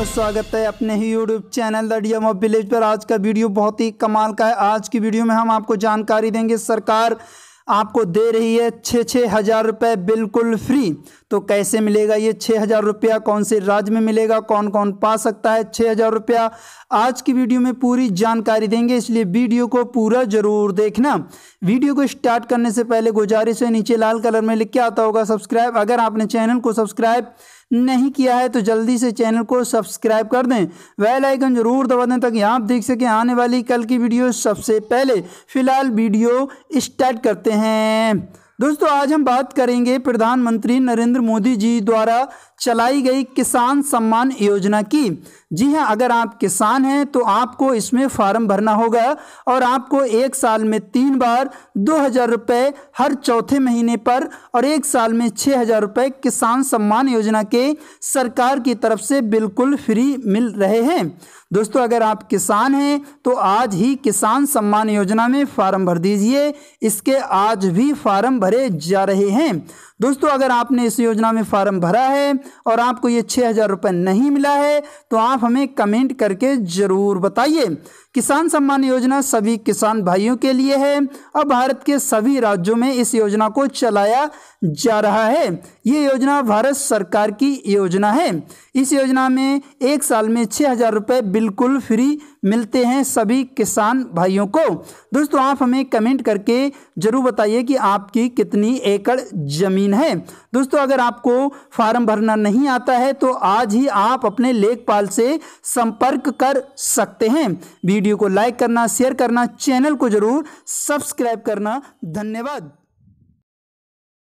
दोस्तों स्वागत है अपने ही YouTube channel the D village पर आज का वीडियो बहुत ही कमाल का है आज की वीडियो में हम आपको जानकारी देंगे सरकार आपको दे रही है छः छः हज़ार रुपये बिल्कुल फ्री तो कैसे मिलेगा ये छः हज़ार रुपया कौन से राज्य में मिलेगा कौन कौन पा सकता है छः हज़ार रुपया आज की वीडियो में पूरी जानकारी देंगे इसलिए वीडियो को पूरा ज़रूर देखना वीडियो को स्टार्ट करने से पहले गुजारिश है नीचे लाल कलर में लिख के आता होगा सब्सक्राइब अगर आपने चैनल को सब्सक्राइब नहीं किया है तो जल्दी से चैनल को सब्सक्राइब कर दें वेल आइकन जरूर दबा दें ताकि आप देख सकें आने वाली कल की वीडियो सबसे पहले फ़िलहाल वीडियो स्टार्ट करते हैं दोस्तों आज हम बात करेंगे प्रधानमंत्री नरेंद्र मोदी जी द्वारा चलाई गई किसान सम्मान योजना की जी हाँ अगर आप किसान हैं तो आपको इसमें फार्म भरना होगा और आपको एक साल में तीन बार दो हज़ार रुपये हर चौथे महीने पर और एक साल में छः हज़ार रुपये किसान सम्मान योजना के सरकार की तरफ से बिल्कुल फ्री मिल रहे हैं दोस्तों अगर आप किसान हैं तो आज ही किसान सम्मान योजना में फार्म भर दीजिए इसके आज भी फार्म भर भरे जा रहे हैं दोस्तों अगर आपने इस योजना में फॉर्म भरा है और आपको ये छः हज़ार रुपये नहीं मिला है तो आप हमें कमेंट करके ज़रूर बताइए किसान सम्मान योजना सभी किसान भाइयों के लिए है और भारत के सभी राज्यों में इस योजना को चलाया जा रहा है ये योजना भारत सरकार की योजना है इस योजना में एक साल में छः हज़ार रुपये बिल्कुल फ्री मिलते हैं सभी किसान भाइयों को दोस्तों आप हमें कमेंट करके ज़रूर बताइए कि आपकी कितनी एकड़ ज़मीन है दोस्तों अगर आपको फार्म भरना नहीं आता है तो आज ही आप अपने लेखपाल से संपर्क कर सकते हैं वीडियो को लाइक करना शेयर करना चैनल को ज़रूर सब्सक्राइब करना धन्यवाद